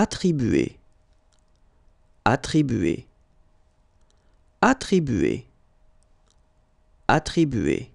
Attribuer. Attribuer. Attribuer. Attribuer.